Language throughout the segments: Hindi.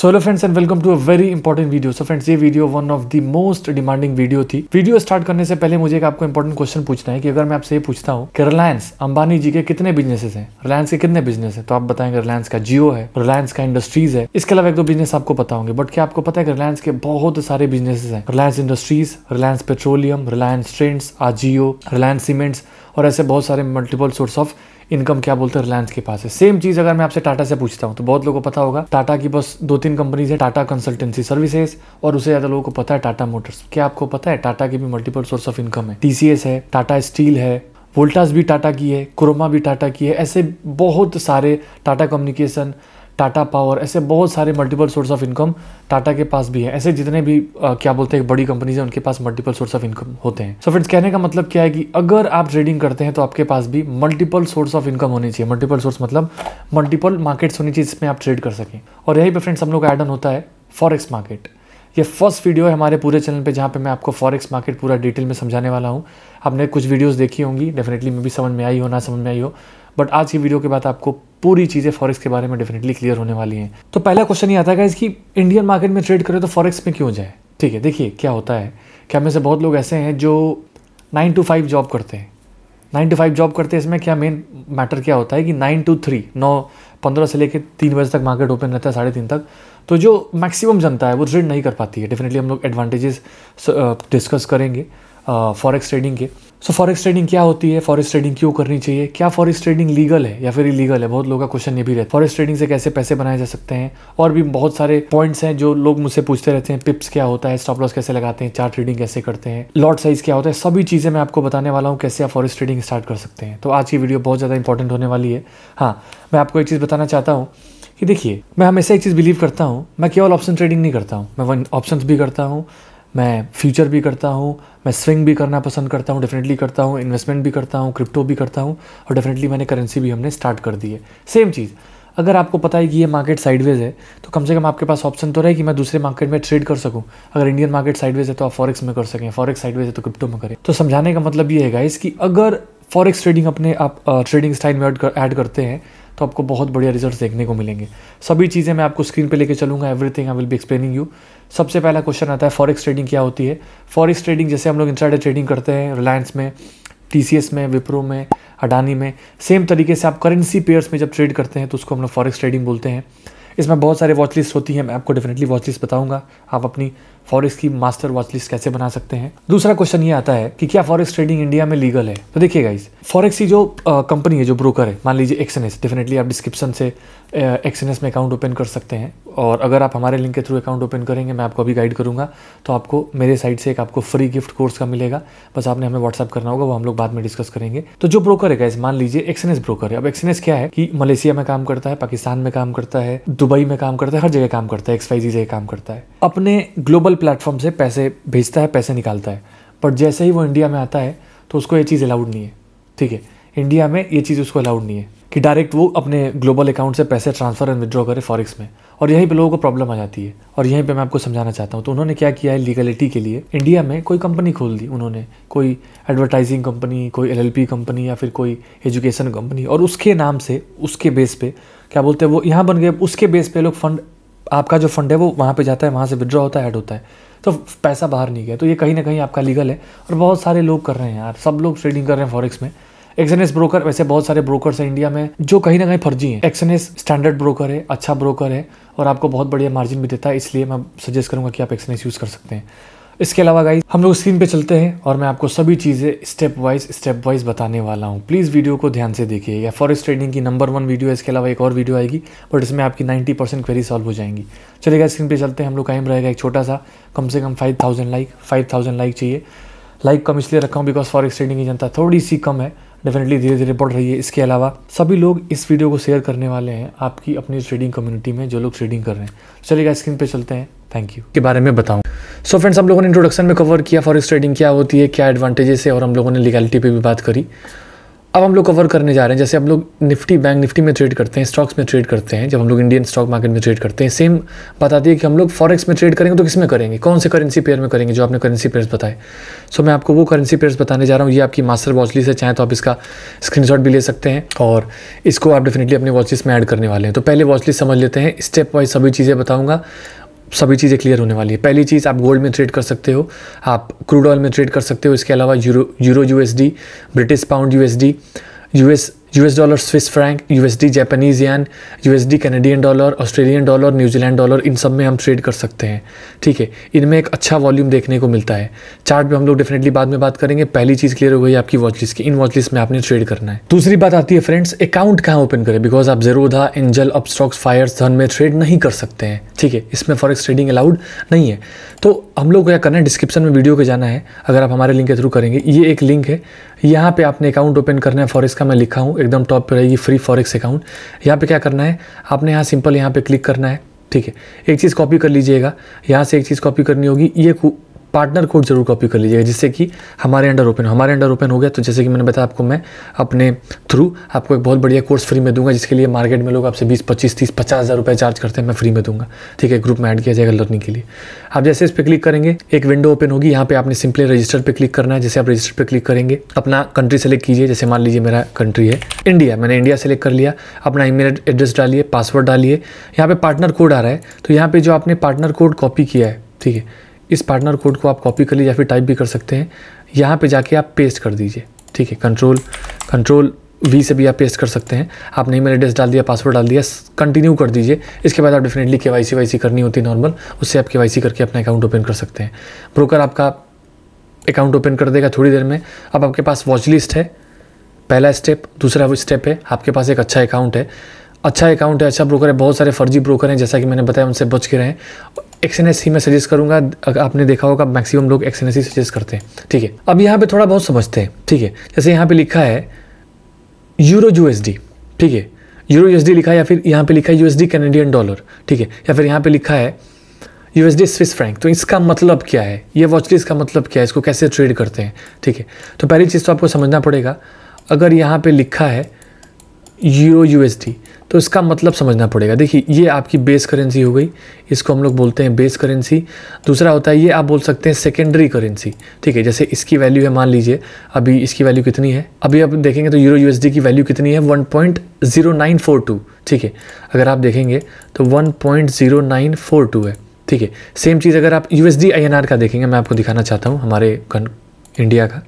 so hello friends and welcome to a very important video so friends ये video one of the most demanding video थी वीडियो स्टार्ट करने से पहले मुझे एक आपको इंपॉर्टेंट क्वेश्चन पूछना है कि अगर मैं आपसे ये पूछता हूँ कि रिलायंस अंबानी जी के कितने बिजनेसेस हैं रिलायंस के कितने बिजनेस है तो आप बताएंगे रिलायंस का जियो है रिलायंस का इंडस्ट्रीज है इसके अलावा एक दो बिजनेस आपको पता होंगे बट क्या आपको पता है कि रिलायंस के बहुत सारे बिजनेसेस हैं Reliance Industries Reliance Petroleum Reliance Trends Ajio Reliance Cements और ऐसे बहुत सारे मल्टीपल सोर्स ऑफ इनकम क्या बोलते हैं रिलायंस के पास है सेम चीज़ अगर मैं आपसे टाटा से पूछता हूँ तो बहुत लोगों को पता होगा टाटा की बस दो तीन कंपनीज है टाटा कंसल्टेंसी सर्विसेज और उसे ज़्यादा लोगों को पता है टाटा मोटर्स क्या आपको पता है टाटा की भी मल्टीपल सोर्स ऑफ इनकम है टीसीएस है टाटा स्टील है वोल्टास भी टाटा की है क्रोमा भी टाटा की है ऐसे बहुत सारे टाटा कम्युनिकेशन टाटा पावर ऐसे बहुत सारे multiple source of income Tata के पास भी है ऐसे जितने भी आ, क्या बोलते हैं बड़ी कंपनीज हैं उनके पास मल्टीपल सोर्स ऑफ इनकम होते हैं सो so, फ्रेंड्स कहने का मतलब क्या है कि अगर आप ट्रेडिंग करते हैं तो आपके पास भी मल्टीपल सोर्स ऑफ इनकम होनी चाहिए मल्टीपल सोर्स मतलब मल्टीपल मार्केट्स होनी चाहिए जिसमें आप ट्रेड कर सकें और यही पर फ्रेंड्स हम लोग का एडन ऑन होता है फॉरेक्स मार्केट ये फर्स्ट वीडियो है हमारे पूरे चैनल पे जहाँ पे मैं आपको फॉरेक्स मार्केट पूरा डिटेल में समझाने वाला हूँ आपने कुछ वीडियोस देखी होंगी डेफिनेटली मे भी समझ में आई हो ना समझ में आई हो बट आज की वीडियो के बाद आपको पूरी चीज़ें फॉरेक्स के बारे में डेफिनेटली क्लियर होने वाली हैं तो पहला क्वेश्चन ये आता है कि इंडियन मार्केट में ट्रेड करें तो फॉरेक्स में क्यों जाए ठीक है देखिए क्या होता है क्या में से बहुत लोग ऐसे हैं जो नाइन टू फाइव जॉब करते हैं नाइन टू फाइव जॉब करते हैं इसमें क्या मेन मैटर क्या होता है कि नाइन टू थ्री नौ पंद्रह से लेकर तीन बजे तक मार्केट ओपन रहता है साढ़े तीन तक तो जो मैक्सिमम जनता है वो ट्रेड नहीं कर पाती है डेफिनेटली हम लोग एडवांटेजेस डिस्कस uh, करेंगे फॉरेक्स uh, ट्रेडिंग के सो फॉरेक्स ट्रेडिंग क्या होती है फॉरेक्स ट्रेडिंग क्यों करनी चाहिए क्या फॉरेक्स ट्रेडिंग लीगल है या फिर इलीगल है बहुत लोगों का क्वेश्चन ये भी रहता है फॉरेक्स ट्रेडिंग से कैसे पैसे बनाए जा सकते हैं और भी बहुत सारे पॉइंट्स हैं जो लोग मुझसे पूछते रहते हैं पिप्स क्या होता है स्टॉप लॉस कैसे लगाते हैं चार ट्रेडिंग कैसे करते हैं लॉट साइज क्या होता है सभी चीज़ें मैं आपको बताने वाला हूँ कैसे आप फॉरेस्ट ट्रेडिंग स्टार्ट कर सकते हैं तो आज की वीडियो बहुत ज़्यादा इंपॉर्टेंट होने वाली है हाँ मैं आपको एक चीज़ बताना चाहता हूँ कि देखिए मैं हमेशा एक चीज़ बिलीव करता हूँ मैं केवल ऑप्शन ट्रेडिंग नहीं करता हूँ मैं वन ऑप्शन भी करता हूँ मैं फ्यूचर भी करता हूँ मैं स्विंग भी करना पसंद करता हूँ डेफिनेटली करता हूँ इन्वेस्टमेंट भी करता हूँ क्रिप्टो भी करता हूँ और डेफिनेटली मैंने करेंसी भी हमने स्टार्ट कर दी है सेम चीज़ अगर आपको पता है कि ये मार्केट साइडवेज है तो कम से कम आपके पास ऑप्शन तो रहे कि मैं दूसरे मार्केट में ट्रेड कर सकूं अगर इंडियन मार्केट साइडवेज है तो आप फॉरेक्स में कर सकें फॉरेक्स साइडवेज है तो क्रिप्टो में करें तो समझाने का मतलब ये है गाइस कि अगर फॉरेक्स ट्रेडिंग अपने आप ट्रेडिंग स्टाइल में ऐड करते हैं तो आपको बहुत बढ़िया रिजल्ट देखने को मिलेंगे सभी चीज़ें मैं आपको स्क्रीन पर लेकर चलूँगा everything I will be explaining you सबसे पहला क्वेश्चन आता है फॉरेक्स ट्रेडिंग क्या होती है फॉरेक्स ट्रेडिंग जैसे हम लोग इंट्राडे ट्रेडिंग करते हैं रिलायंस में टी में विप्रो में अडानी में सेम तरीके से आप करेंसी पेयर्स में जब ट्रेड करते हैं तो उसको हम लोग फॉरेक्स ट्रेडिंग बोलते हैं इसमें बहुत सारे वॉचलिस्ट होती है मैं आपको डेफिनेटली वॉचलिस्ट बताऊंगा आप अपनी फॉरेक्स की मास्टर वॉच लिस्ट कैसे बना सकते हैं दूसरा क्वेश्चन ये आता है कि क्या फॉरेक्स ट्रेडिंग इंडिया में लीगल है तो देखिए गाइज फॉरेक्स की जो कंपनी है जो ब्रोकर है मान लीजिए एक्सएनएस डेफिनेटली आप डिस्क्रिप्शन से एक्सएनएस में अकाउंट ओपन कर सकते हैं और अगर आप हमारे लिंक के थ्रू अकाउंट ओपन करेंगे मैं आपको अभी गाइड करूंगा तो आपको मेरे साइड से एक आपको फ्री गिफ्ट कोर्स का मिलेगा बस आपने हमें व्हाट्सअप करना होगा वो हम लोग बाद में डिस्कस करेंगे तो जो ब्रोकर है गाइस मान लीजिए एक्सएनएस ब्रोकर है अब एक्सएनएस क्या है कि मलेशिया में काम करता है पाकिस्तान में काम करता है दुबई में काम करता है हर जगह काम करता है एक्सपाइजी जगह काम करता है अपने ग्लोबल ग्लोबल प्लेटफॉर्म से पैसे भेजता है पैसे निकालता है बट जैसे ही वो इंडिया में आता है तो उसको ये चीज़ अलाउड नहीं है ठीक है इंडिया में ये चीज़ उसको अलाउड नहीं है कि डायरेक्ट वो अपने ग्लोबल अकाउंट से पैसे ट्रांसफ़र एंड विड्रॉ करे फॉरेक्स में और यहीं पे लोगों को प्रॉब्लम आ जाती है और यहीं पे मैं आपको समझाना चाहता हूँ तो उन्होंने क्या किया है लीगलिटी के लिए इंडिया में कोई कंपनी खोल दी उन्होंने कोई एडवर्टाइजिंग कंपनी कोई एल कंपनी या फिर कोई एजुकेशन कंपनी और उसके नाम से उसके बेस पे क्या बोलते हैं वो यहाँ बन गए उसके बेस पे लोग फंड आपका जो फंड है वो वहाँ पे जाता है वहाँ से विड्रॉ होता है ऐड होता है तो पैसा बाहर नहीं गया तो ये कहीं ना कहीं आपका लीगल है और बहुत सारे लोग कर रहे हैं यार सब लोग ट्रेडिंग कर रहे हैं फॉरेक्स में एक्सएनएस ब्रोकर वैसे बहुत सारे ब्रोकर्स हैं इंडिया में जो कहीं ना कहीं फर्जी हैं एक्सएनएस स्टैंडर्ड ब्रोकर है अच्छा ब्रोकर है और आपको बहुत बढ़िया मार्जिन भी देता है इसलिए मैं सजेस्ट करूँगा कि आप एक्सएनएस यूज़ कर सकते हैं इसके अलावा गाइज हम लोग स्क्रीन पे चलते हैं और मैं आपको सभी चीज़ें स्टेप वाइज स्टेप वाइज बताने वाला हूँ प्लीज़ वीडियो को ध्यान से देखिए या फॉरेस्ट ट्रेडिंग की नंबर वन वीडियो है इसके अलावा एक और वीडियो आएगी बट इसमें आपकी 90 परसेंट क्वेरी सॉल्व हो जाएंगी चलेगा स्क्रीन पे चलते हैं हम लोग कायम रहेगा एक छोटा सा कम से कम फाइव लाइक फाइव लाइक चाहिए लाइक कम इसलिए रखा हूँ बिकॉज फॉरेस्ट ट्रेडिंग की जनता थोड़ी सी कम है डेफिनेटली धीरे धीरे बढ़ रही है इसके अलावा सभी लोग इस वीडियो को शेयर करने वाले हैं आपकी अपनी ट्रेडिंग कम्युनिटी में जो लोग ट्रेडिंग कर रहे हैं चलेगा स्क्रीन पे चलते हैं थैंक यू के बारे में बताऊं सो फ्रेंड्स हम लोगों ने इंट्रोडक्शन में कवर किया फॉरेक्स ट्रेडिंग क्या होती है क्या एडवांटेजेस है और हम लोगों ने लीगैलिटी पर भी बात करी अब हम लोग कवर करने जा रहे हैं जैसे हम लोग निफ्टी बैंक निफ्टी में ट्रेड करते हैं स्टॉक्स में ट्रेड करते हैं जब हम लोग इंडियन स्टॉक मार्केट में ट्रेड करते हैं सेम बताती है कि हम लोग फॉरेक्स में ट्रेड करेंगे तो किस में करेंगे कौन से करेंसी पेयर में करेंगे जो आपने करेंसी पेयर्स बताए सो मैं आपको वो करेंसी पेयर्स बताने जा रहा हूँ ये आपकी मास्टर वॉचलिस है चाहे तो आप इसका स्क्रीन भी ले सकते हैं और इसको आप डेफिनेटली अपने वॉचलिस में ऐड करने वाले हैं तो पहले वॉचलिस समझ लेते हैं स्टेप वाइज सभी चीज़ें बताऊँगा सभी चीज़ें क्लियर होने वाली है पहली चीज़ आप गोल्ड में ट्रेड कर सकते हो आप क्रूड ऑयल में ट्रेड कर सकते हो इसके अलावा euro euro USD British pound USD US US dollar Swiss franc USD Japanese yen USD Canadian dollar Australian dollar New Zealand dollar इन सब में हम ट्रेड कर सकते हैं ठीक है इनमें एक अच्छा वॉल्यूम देखने को मिलता है चार्ट पे हम लोग डेफिनेटली बाद में बात करेंगे पहली चीज़ क्लियर हो गई आपकी वॉच लिस्ट की इन वॉच लिस्ट में आपने ट्रेड करना है दूसरी बात आती है फ्रेंड्स अकाउंट कहाँ ओपन करें बिकॉज आप Zerodha Angel Upstox Fyers Dhan में ट्रेड नहीं कर सकते हैं ठीक है इसमें फॉरेक्स ट्रेडिंग अलाउड नहीं है तो हम लोग क्या करना है डिस्क्रिप्शन में वीडियो के जाना है अगर आप हमारे लिंक के थ्रू करेंगे ये एक लिंक है यहाँ पे आपने अकाउंट ओपन करना है फॉरेक्स का मैं लिखा हूँ एकदम टॉप पे रहेगी फ्री फॉरेक्स अकाउंट यहाँ पे क्या करना है आपने यहाँ सिंपल यहाँ पे क्लिक करना है ठीक है एक चीज़ कॉपी कर लीजिएगा यहाँ से एक चीज़ कॉपी करनी होगी ये पार्टनर कोड जरूर कॉपी कर लीजिएगा जिससे कि हमारे अंडर ओपन हमारे अंडर ओपन हो गया तो जैसे कि मैंने बताया आपको मैं अपने थ्रू आपको एक बहुत बढ़िया कोर्स फ्री में दूंगा जिसके लिए मार्केट में लोग आपसे बीस पच्चीस तीस पचास हज़ार रुपये चार्ज करते हैं मैं फ्री में दूंगा ठीक है ग्रुप में ऐड किया जाएगा लर्निंग के लिए आप जैसे इस पर क्लिक करेंगे एक विंडो ओपन होगी यहाँ पर आपने सिंपली रजिस्टर पर क्लिक करना है जैसे आप रजिस्टर पर क्लिक करेंगे अपना कंट्री सेलेक्ट कीजिए जैसे मान लीजिए मेरा कंट्री है इंडिया मैंने इंडिया सेलेक्ट कर लिया अपना ईमेल एड्रेस डालिए पासवर्ड डालिए यहाँ पर पार्टनर कोड आ रहा है तो यहाँ पर जो आपने पार्टनर कोड कॉपी किया है ठीक है इस पार्टनर कोड को आप कॉपी कर लीजिए या फिर टाइप भी कर सकते हैं यहाँ पे जाके आप पेस्ट कर दीजिए ठीक है कंट्रोल कंट्रोल वी से भी आप पेस्ट कर सकते हैं आपने ईमेल एड्रेस डाल दिया पासवर्ड डाल दिया कंटिन्यू कर दीजिए इसके बाद आप डेफिनेटली के वाई सी वाई सी करनी होती है नॉर्मल उससे आप के वाई सी करके अपना अकाउंट ओपन कर सकते हैं ब्रोकर आपका अकाउंट ओपन कर देगा थोड़ी देर में अब आपके पास वॉच लिस्ट है पहला स्टेप दूसरा वो स्टेप है आपके पास एक अच्छा अकाउंट है अच्छा अकाउंट है अच्छा ब्रोकर है बहुत सारे फर्जी ब्रोकर हैं जैसा कि मैंने बताया उनसे बच के रहें एक्स एन एस सी में सजेस्ट करूंगा आपने देखा होगा मैक्सिमम लोग X N S C suggest करते हैं ठीक है अब यहाँ पे थोड़ा बहुत समझते हैं ठीक है जैसे यहाँ पे लिखा है यूरो यू एस डी ठीक है यूरो यू एस डी लिखा है या फिर यहाँ पे लिखा है U S D Canadian dollar ठीक है या फिर यहाँ पे लिखा है U S D Swiss franc तो इसका मतलब क्या है ये वॉच लिस्ट का मतलब क्या है इसको कैसे ट्रेड करते हैं ठीक है तो पहली चीज़ तो आपको समझना पड़ेगा अगर यहाँ पर लिखा है यूरो यू एस डी तो इसका मतलब समझना पड़ेगा देखिए ये आपकी बेस करेंसी हो गई इसको हम लोग बोलते हैं बेस करेंसी दूसरा होता है ये आप बोल सकते हैं सेकेंडरी करेंसी ठीक है जैसे इसकी वैल्यू है मान लीजिए अभी इसकी वैल्यू कितनी है अभी आप देखेंगे तो यूरो यूएसडी की वैल्यू कितनी है 1.0942 ठीक है अगर आप देखेंगे तो 1.0942 है ठीक है सेम चीज़ अगर आप यू एस का देखेंगे मैं आपको दिखाना चाहता हूँ हमारे इंडिया का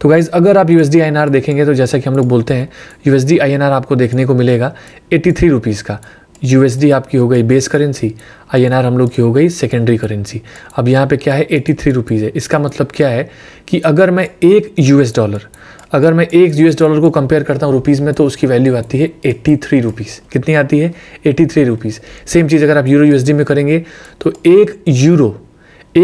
तो गाइज़ अगर आप यू एस देखेंगे तो जैसा कि हम लोग बोलते हैं यू एस आपको देखने को मिलेगा एटी थ्री रुपीज़ का यूएसडी आपकी हो गई बेस करेंसी आईएनआर हम लोग की हो गई सेकेंडरी करेंसी अब यहाँ पे क्या है एटी थ्री रुपीज़ है इसका मतलब क्या है कि अगर मैं एक यू डॉलर अगर मैं एक यू डॉलर को कंपेयर करता हूँ रुपीज़ में तो उसकी वैल्यू आती है एट्टी थ्री रुपीज़ कितनी आती है एट्टी थ्री रुपीज़ सेम चीज़ अगर आप यूरो यू में करेंगे तो एक यूरो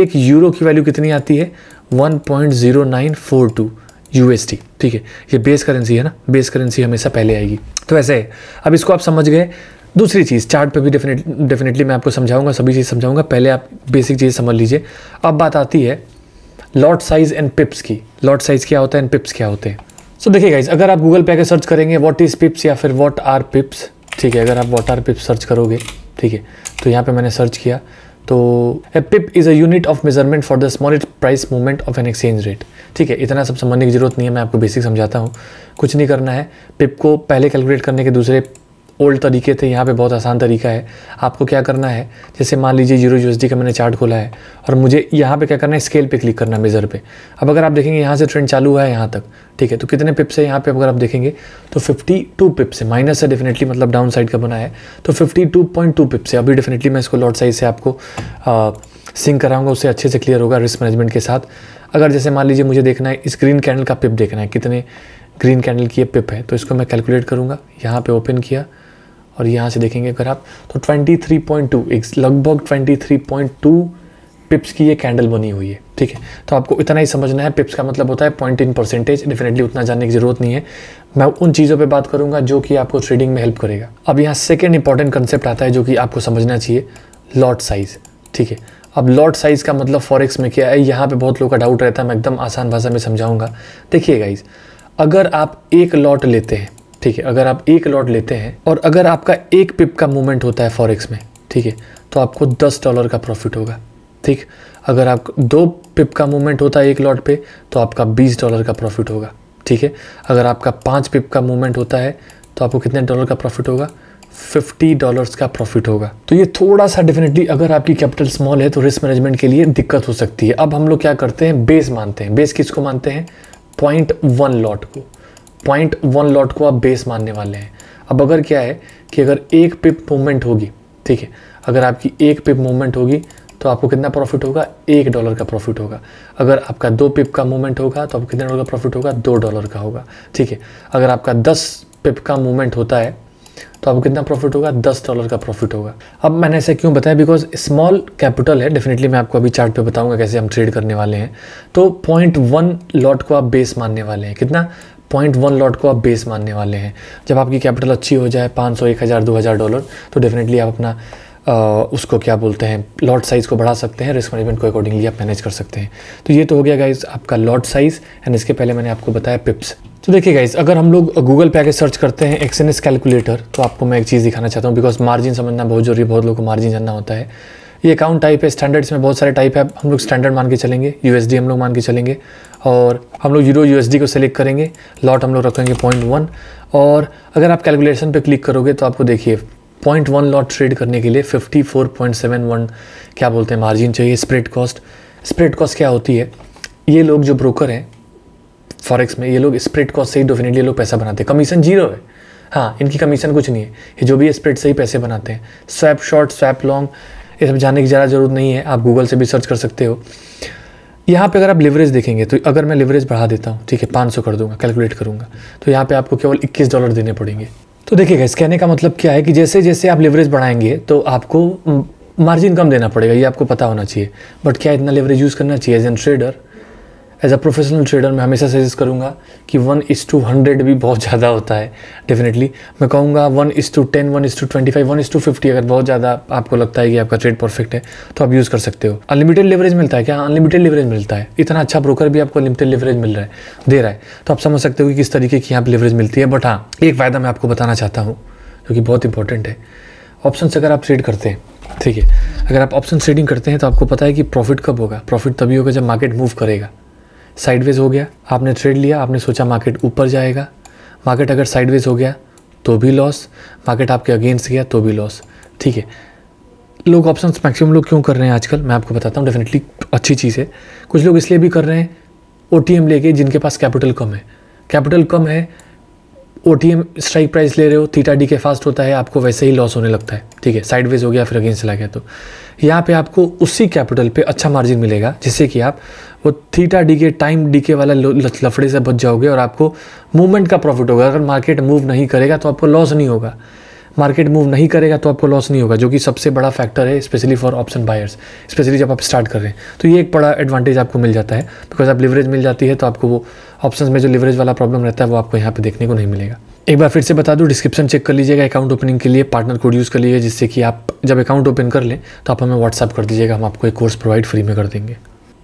एक यूरो की वैल्यू कितनी आती है one point zero nine four two USD ठीक है ये बेस करेंसी है ना बेस करेंसी हमेशा पहले आएगी तो ऐसे है अब इसको आप समझ गए दूसरी चीज़ चार्ट पे भी डेफिनेट डेफिनेटली मैं आपको समझाऊंगा सभी चीज़ समझाऊंगा पहले आप बेसिक चीज़ समझ लीजिए अब बात आती है लॉट साइज़ एंड पिप्स की लॉट साइज़ क्या होता है एंड पिप्स क्या होते हैं सो so, देखिए गाइज अगर आप गूगल पे आकर सर्च करेंगे वॉट इज़ पिप्स या फिर वॉट आर पिप्स ठीक है अगर आप वॉट आर पिप्स सर्च करोगे ठीक है तो यहाँ पर मैंने सर्च किया तो a pip is a unit of measurement for the small price movement of an exchange rate ठीक है इतना सब समझने की जरूरत नहीं है मैं आपको बेसिक समझाता हूँ कुछ नहीं करना है पिप को पहले कैलकुलेट करने के दूसरे ओल्ड तरीके थे यहाँ पे बहुत आसान तरीका है आपको क्या करना है जैसे मान लीजिए जीरो यूएसडी का मैंने चार्ट खोला है और मुझे यहाँ पे क्या करना है स्केल पे क्लिक करना है मेज़र पे अब अगर आप देखेंगे यहाँ से ट्रेंड चालू हुआ है यहाँ तक ठीक है तो कितने पिप्स है यहाँ पे अगर आप देखेंगे तो 52 पिप्स है माइनस है डेफिनेटली मतलब डाउन साइड का बना है तो 52.2 पिप्स है अभी डेफिनेटली मैं इसको लॉट साइज से आपको सिंक कराऊंगा उससे अच्छे से क्लियर होगा रिस्क मैनेजमेंट के साथ अगर जैसे मान लीजिए मुझे देखना है स्क्रीन कैंडल का पिप देखना है कितने ग्रीन कैंडल की पिप है तो इसको मैं कैलकुलेट करूँगा यहाँ पर ओपन किया और यहाँ से देखेंगे अगर आप तो 23.2 एक लगभग 23.2 पिप्स की ये कैंडल बनी हुई है ठीक है तो आपको इतना ही समझना है पिप्स का मतलब होता है पॉइंट इन परसेंटेज डेफिनेटली उतना जानने की ज़रूरत नहीं है मैं उन चीज़ों पे बात करूंगा जो कि आपको ट्रेडिंग में हेल्प करेगा अब यहाँ सेकेंड इंपॉर्टेंट कंसेप्ट आता है जो कि आपको समझना चाहिए लॉट साइज़ ठीक है अब लॉट साइज़ का मतलब फॉरेक्स में क्या है यहाँ पर बहुत लोग का डाउट रहता है मैं एकदम आसान भाषा में समझाऊंगा देखिए गाइज अगर आप एक लॉट लेते हैं ठीक है अगर आप एक लॉट लेते हैं और अगर आपका एक पिप का मूवमेंट होता है फॉरेक्स में ठीक है तो आपको दस डॉलर का प्रॉफिट होगा ठीक अगर आप दो पिप का मूवमेंट होता है एक लॉट पे तो आपका बीस डॉलर का प्रॉफिट होगा ठीक है अगर आपका पाँच पिप का मूवमेंट होता है तो आपको कितने डॉलर का प्रॉफिट होगा फिफ्टी डॉलर्स का प्रॉफिट होगा तो ये थोड़ा सा डेफिनेटली अगर आपकी कैपिटल स्मॉल है तो रिस्क मैनेजमेंट के लिए दिक्कत हो सकती है अब हम लोग क्या करते हैं बेस मानते हैं बेस किसको मानते हैं पॉइंट वन लॉट को पॉइंट वन लॉट को आप बेस मानने वाले हैं अब अगर क्या है कि अगर एक पिप मूवमेंट होगी ठीक है अगर आपकी एक पिप मूवमेंट होगी तो आपको कितना प्रॉफिट होगा एक डॉलर का प्रॉफिट होगा अगर आपका दो पिप का मूवमेंट होगा तो आपको कितना डॉलर का प्रॉफिट होगा दो डॉलर का होगा ठीक है अगर आपका दस पिप का मूवमेंट होता है तो आपको कितना प्रॉफिट होगा दस डॉलर का प्रॉफिट होगा अब मैंने ऐसा क्यों बताया बिकॉज स्मॉल कैपिटल है डेफिनेटली मैं आपको अभी चार्ट पे बताऊंगा कैसे हम ट्रेड करने वाले हैं तो पॉइंट वन लॉट को आप बेस मानने वाले हैं कितना पॉइंट वन लॉट को आप बेस मानने वाले हैं जब आपकी कैपिटल अच्छी हो जाए पाँच सौ एक हज़ार दो हज़ार डॉलर तो डेफिनेटली आप अपना आ, उसको क्या बोलते हैं लॉट साइज़ को बढ़ा सकते हैं रिस्क मैनेजमेंट को अकॉर्डिंगली आप मैनेज कर सकते हैं तो ये तो हो गया गाइज आपका लॉट साइज़ एंड इसके पहले मैंने आपको बताया पिप्स तो देखिए गाइज अगर हम लोग गूगल पे आगे सर्च करते हैं एक्स एन एस कैलकुलेटर तो आपको मैं एक चीज़ दिखाना चाहता हूँ बिकॉज मार्जिन समझना बहुत जरूरी बहुत लोगों को मार्जिन जानना होता है ये अकाउंट टाइप है स्टैंडर्ड्स में बहुत सारे टाइप है हम लोग स्टैंडर्ड मान के चलेंगे यूएसडी हम लोग मान के चलेंगे और हम लोग यूरो यूएसडी को सेलेक्ट करेंगे लॉट हम लोग रखेंगे पॉइंट वन और अगर आप कैलकुलेशन पे क्लिक करोगे तो आपको देखिए पॉइंट वन लॉट ट्रेड करने के लिए fifty four point seven one क्या बोलते हैं मार्जिन चाहिए स्प्रेड कॉस्ट स्प्रेड कॉस्ट क्या होती है ये लोग जो ब्रोकर हैं फॉरेक्स में ये लोग स्प्रेड कॉस्ट से ही डेफिनेटली लोग पैसा बनाते हैं कमीशन जीरो है हाँ इनकी कमीशन कुछ नहीं है ये जो भी स्प्रेड से ही पैसे बनाते हैं स्वैप शॉर्ट स्वैप लॉन्ग ये सब जानने की ज़्यादा जरूरत नहीं है आप गूगल से भी सर्च कर सकते हो यहाँ पे अगर आप लेवरेज देखेंगे तो अगर मैं लेवरेज बढ़ा देता हूँ ठीक है 500 कर दूंगा कैलकुलेट करूंगा तो यहाँ पे आपको केवल 21 डॉलर देने पड़ेंगे तो देखिएगा इस कहने का मतलब क्या है कि जैसे जैसे आप लेवरेज बढ़ाएंगे तो आपको मार्जिन कम देना पड़ेगा ये आपको पता होना चाहिए बट क्या इतना लेवरेज यूज़ करना चाहिए as an trader as a professional trader मैं हमेशा सजेस्ट करूँगा कि वन इज टू हंड्रेड भी बहुत ज़्यादा होता है डेफिनेटली मैं कहूँगा one is to ten one is to twenty five one is to fifty अगर बहुत ज़्यादा आपको लगता है कि आपका ट्रेड परफेक्ट है तो आप यूज़ कर सकते हो अनलिमिटेड लेवरेज मिलता है क्या अनलिमिटेड लेवरेज मिलता है इतना अच्छा ब्रोकर भी आपको अनलिमिटेड लेवरेज मिल रहा है दे रहा है तो आप समझ सकते हो कि किस तरीके की यहाँ पर लेवरेज मिलती है बट हाँ एक फ़ायदा मैं आपको बताना चाहता हूँ जो कि बहुत इंपॉर्टेंट है ऑप्शन अगर आप ट्रेड करते हैं ठीक है अगर आप ऑप्शन ट्रेडिंग करते हैं तो आपको पता है कि प्रॉफिट कब होगा प्रॉफिट तभी होगा जब मार्केट मूव करेगा साइडवेज हो गया आपने ट्रेड लिया आपने सोचा मार्केट ऊपर जाएगा मार्केट अगर साइडवेज हो गया तो भी लॉस मार्केट आपके अगेंस्ट गया तो भी लॉस ठीक है लोग ऑप्शंस मैक्सिमम लोग क्यों कर रहे हैं आजकल मैं आपको बताता हूँ डेफिनेटली अच्छी चीज़ है कुछ लोग इसलिए भी कर रहे हैं ओ लेके जिनके पास कैपिटल कम है कैपिटल कम है O T M strike price ले रहे हो थीटा डी के फास्ट होता है आपको वैसे ही लॉस होने लगता है ठीक है साइडवेज हो गया फिर अगेंस्ट चला गया तो यहाँ पे आपको उसी कैपिटल पे अच्छा मार्जिन मिलेगा जिससे कि आप वो theta decay time decay वाला लफड़े से बच जाओगे और आपको मूवमेंट का प्रॉफिट होगा अगर मार्केट मूव नहीं करेगा तो आपको लॉस नहीं होगा मार्केट मूव नहीं करेगा तो आपको लॉस नहीं होगा जो कि सबसे बड़ा फैक्टर है specially for option buyers specially जब आप स्टार्ट कर रहे हैं तो ये एक बड़ा एडवांटेज आपको मिल जाता है बिकॉज आप लिवरेज मिल जाती है तो आपको वो ऑप्शंस में जो लिवरेज वाला प्रॉब्लम रहता है वो आपको यहाँ पे देखने को नहीं मिलेगा एक बार फिर से बता दूँ डिस्क्रिप्शन चेक कर लीजिएगा अकाउंट ओपनिंग के लिए पार्टनर कोड यूज़ कर लीजिए जिससे कि आप जब अकाउंट ओपन कर लें तो आप हमें व्हाट्सअप कर दीजिएगा हम आपको एक कोर्स प्रोवाइड फ्री में कर देंगे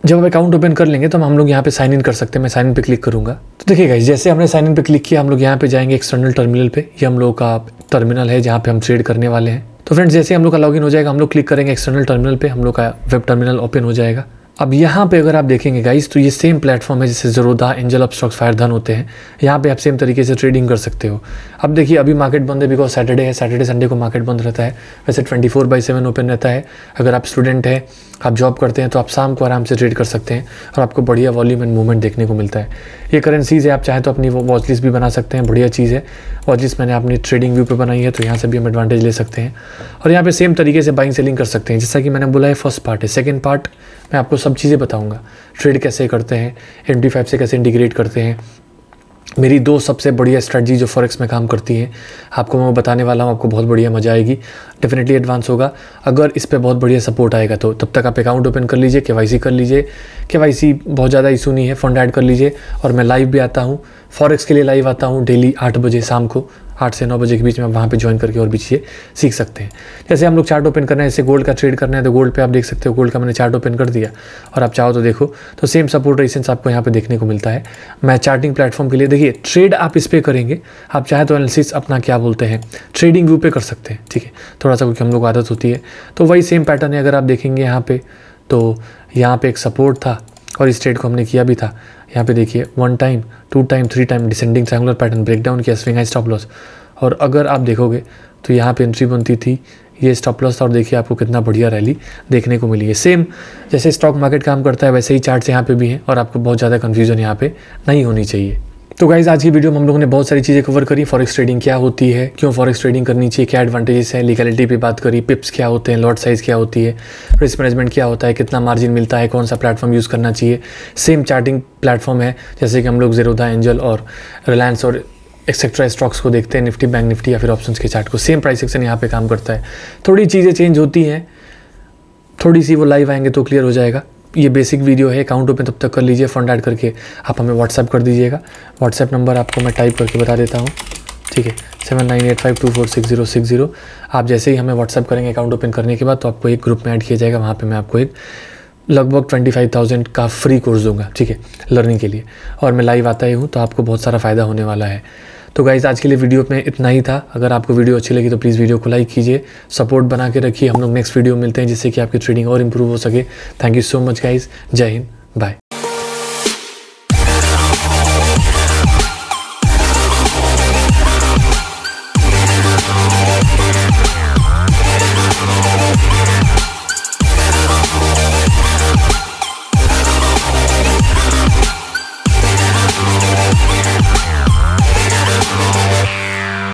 जब आप अकाउंट ओपन कर लेंगे तो हम हम लोग यहाँ पे साइन इन कर सकते हैं मैं साइन इन पे क्लिक करूँगा तो देखिएगा जैसे हमने साइन इन पे क्लिक किया हम लोग यहाँ पे जाएंगे एक्सटर्नल टर्मिनल पे ये हम लोग का टर्मिनल है जहाँ पे हम ट्रेड करने वाले हैं तो फ्रेंड्स जैसे हम लोग का लॉगिन हो जाएगा हम लोग क्लिक करेंगे एक्सटर्नल टर्मिनल पे हम लोग का वेब टर्मिनल ओपन हो जाएगा अब यहाँ पे अगर आप देखेंगे गाइस तो ये सेम प्लेटफॉर्म है जैसे जरोदा एंजल ऑफ स्टॉक्स फायरधन होते हैं यहाँ पे आप सेम तरीके से ट्रेडिंग कर सकते हो अब देखिए अभी मार्केट बंद है बिकॉज सैटरडे है सैटरडे संडे को मार्केट बंद रहता है वैसे twenty four by seven open रहता है अगर आप स्टूडेंट हैं आप जॉब करते हैं तो आप शाम को आराम से ट्रेड कर सकते हैं और आपको बढ़िया वॉल्यूम एंड मूवमेंट देखने को मिलता है ये करेंसीज है आप चाहे तो अपनी वॉच लिस्ट भी बना सकते हैं बढ़िया चीज़ है वॉच लिस्ट मैंने अपनी ट्रेडिंग व्यू पर बनाई है तो यहाँ से भी हम एडवांटेज ले सकते हैं और यहाँ पर सेम तरीके से बाइंग सेलिंग कर सकते हैं जैसा कि मैंने बोला है फर्स्ट पार्ट है सेकेंड पार्ट मैं आपको सब चीज़ें बताऊंगा ट्रेड कैसे करते हैं एम फाइव से कैसे इंटीग्रेट करते हैं मेरी दो सबसे बढ़िया स्ट्रेटजी जो फॉरेक्स में काम करती हैं आपको मैं बताने वाला हूँ आपको बहुत बढ़िया मजा आएगी डेफिनेटली एडवांस होगा अगर इस पर बहुत बढ़िया सपोर्ट आएगा तो तब तक आप अकाउंट ओपन कर लीजिए के कर लीजिए के बहुत ज़्यादा इशू नहीं है फंड ऐड कर लीजिए और मैं लाइव भी आता हूँ फॉरेक्स के लिए लाइव आता हूँ डेली आठ बजे शाम को आठ से नौ बजे के बीच में आप वहाँ पे ज्वाइन करके और भी चीज़ें सीख सकते हैं जैसे हम लोग चार्ट ओपन करना है जैसे गोल्ड का ट्रेड करना है तो गोल्ड पे आप देख सकते हो गोल्ड का मैंने चार्ट ओपन कर दिया और आप चाहो तो देखो तो सेम सपोर्ट रेसेंस आपको यहाँ पर देखने को मिलता है मैं चार्टिंग प्लेटफॉर्म के लिए देखिए ट्रेड आप इस पर करेंगे आप चाहे तो एनालिसिस अपना क्या बोलते हैं ट्रेडिंग व्यू पे कर सकते हैं ठीक है थोड़ा सा क्योंकि हम लोग आदत होती है तो वही सेम पैटर्न है अगर आप देखेंगे यहाँ पर तो यहाँ पर एक सपोर्ट था और इस ट्रेड को हमने किया भी था यहाँ पे देखिए one time two time three time descending triangular pattern breakdown किया स्विंग हाई स्टॉप लॉस और अगर आप देखोगे तो यहाँ पे एंट्री बनती थी ये स्टॉप लॉस था और देखिए आपको कितना बढ़िया रैली देखने को मिली है सेम जैसे स्टॉक मार्केट काम करता है वैसे ही चार्ट्स यहाँ पे भी हैं और आपको बहुत ज़्यादा कन्फ्यूजन यहाँ पे नहीं होनी चाहिए तो गाइज आज की वीडियो में हम लोगों ने बहुत सारी चीज़ें कवर करी फॉरेक्स ट्रेडिंग क्या होती है क्यों फॉरेक्स ट्रेडिंग करनी चाहिए क्या एडवांटेजेस हैं लीगलिटी पे बात करी पिप्स क्या होते हैं लॉट साइज़ क्या होती है रिस्क मैनेजमेंट क्या होता है कितना मार्जिन मिलता है कौन सा प्लेटफॉर्म यूज़ करना चाहिए सेम चार्टिंग प्लेटफॉर्म है जैसे कि हम लोग जीरोधा एंजल और रिलायंस और एक्सेट्रा स्टॉक्स को देखते हैं निफ्टी बैंक निफ्टी या फिर ऑप्शन के चार्ट को सेम प्राइस सेक्शन यहाँ पे काम करता है थोड़ी चीज़ें चेंज होती हैं थोड़ी सी वो लाइव आएंगे तो क्लियर हो जाएगा ये बेसिक वीडियो है अकाउंट ओपन तब तक कर लीजिए फंड ऐड करके आप हमें व्हाट्सअप कर दीजिएगा व्हाट्सएप नंबर आपको मैं टाइप करके बता देता हूँ ठीक है seven nine eight five two four six zero six zero आप जैसे ही हमें व्हाट्सअप करेंगे अकाउंट ओपन करने के बाद तो आपको एक ग्रुप में ऐड किया जाएगा वहाँ पर मैं आपको एक लगभग ट्वेंटी फाइव थाउजेंड का फ्री कोर्स दूंगा ठीक है लर्निंग के लिए और मैं लाइव आता ही हूँ तो आपको बहुत सारा फ़ायदा होने वाला है तो गाइज़ आज के लिए वीडियो में इतना ही था अगर आपको वीडियो अच्छी लगी तो प्लीज़ वीडियो को लाइक कीजिए सपोर्ट बना के रखिए हम लोग नेक्स्ट वीडियो मिलते हैं जिससे कि आपकी ट्रेडिंग और इम्प्रूव हो सके thank you so much guys जय हिंद बाय